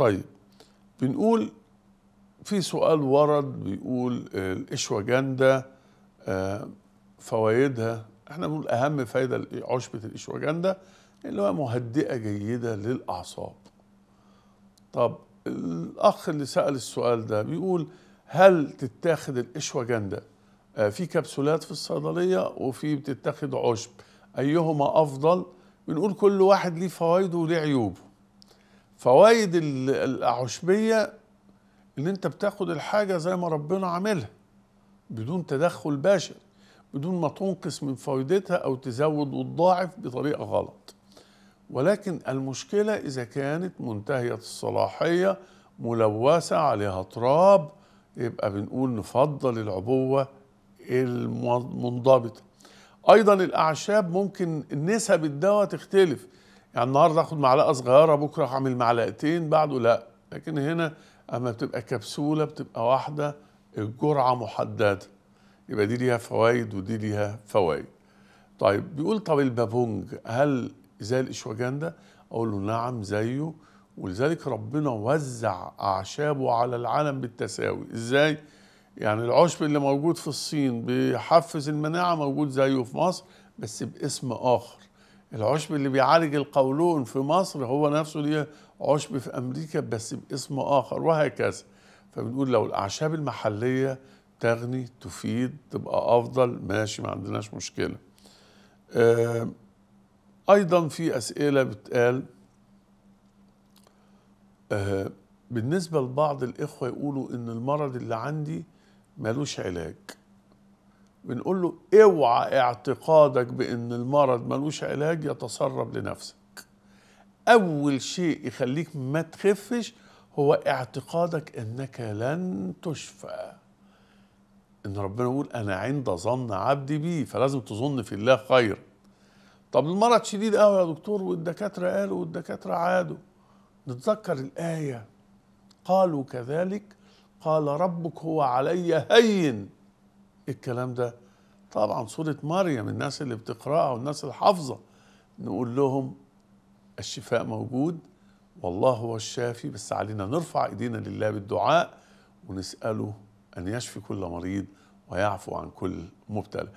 طيب بنقول في سؤال ورد بيقول الاشواجندا آه، فوائدها احنا بنقول اهم فايده عشبه الاشواجندا اللي هو مهدئه جيده للاعصاب طب الاخ اللي سال السؤال ده بيقول هل تتاخد الاشواجندا آه، في كبسولات في الصيدليه وفي بتتاخد عشب ايهما افضل بنقول كل واحد ليه فوائده وليه عيوبه فوائد العشبية ان انت بتاخد الحاجة زي ما ربنا عاملها بدون تدخل بشري بدون ما تنقص من فائدتها او تزود وتضاعف بطريقة غلط ولكن المشكلة اذا كانت منتهية الصلاحية ملوثة عليها تراب يبقى بنقول نفضل العبوة المنضبطة ايضا الاعشاب ممكن نسب الدواء تختلف يعني النهارده اخد معلقه صغيره بكره هعمل معلقتين بعده لا لكن هنا اما بتبقى كبسوله بتبقى واحده الجرعه محدده يبقى دي ليها فوائد ودي ليها فوائد طيب بيقول طب البابونج هل زي الاشواجان ده اقول له نعم زيه ولذلك ربنا وزع اعشابه على العالم بالتساوي ازاي يعني العشب اللي موجود في الصين بيحفز المناعه موجود زيه في مصر بس باسم اخر العشب اللي بيعالج القولون في مصر هو نفسه ليه عشب في أمريكا بس باسم آخر وهكذا فبنقول لو الأعشاب المحلية تغني تفيد تبقى أفضل ماشي ما عندناش مشكلة آه، أيضا في أسئلة بتقال آه، بالنسبة لبعض الإخوة يقولوا إن المرض اللي عندي ملوش علاج بنقول له اوعى اعتقادك بان المرض ملوش علاج يتسرب لنفسك اول شيء يخليك ما تخفش هو اعتقادك انك لن تشفى ان ربنا يقول انا عند ظن عبدي بي فلازم تظن في الله خير طب المرض شديد قوي يا دكتور والدكاتره قالوا والدكاتره عادوا نتذكر الايه قالوا كذلك قال ربك هو علي هين الكلام ده طبعا سورة مريم الناس اللي بتقرأها والناس الحافظة نقول لهم الشفاء موجود والله هو الشافي بس علينا نرفع ايدينا لله بالدعاء ونسأله أن يشفي كل مريض ويعفو عن كل مبتلى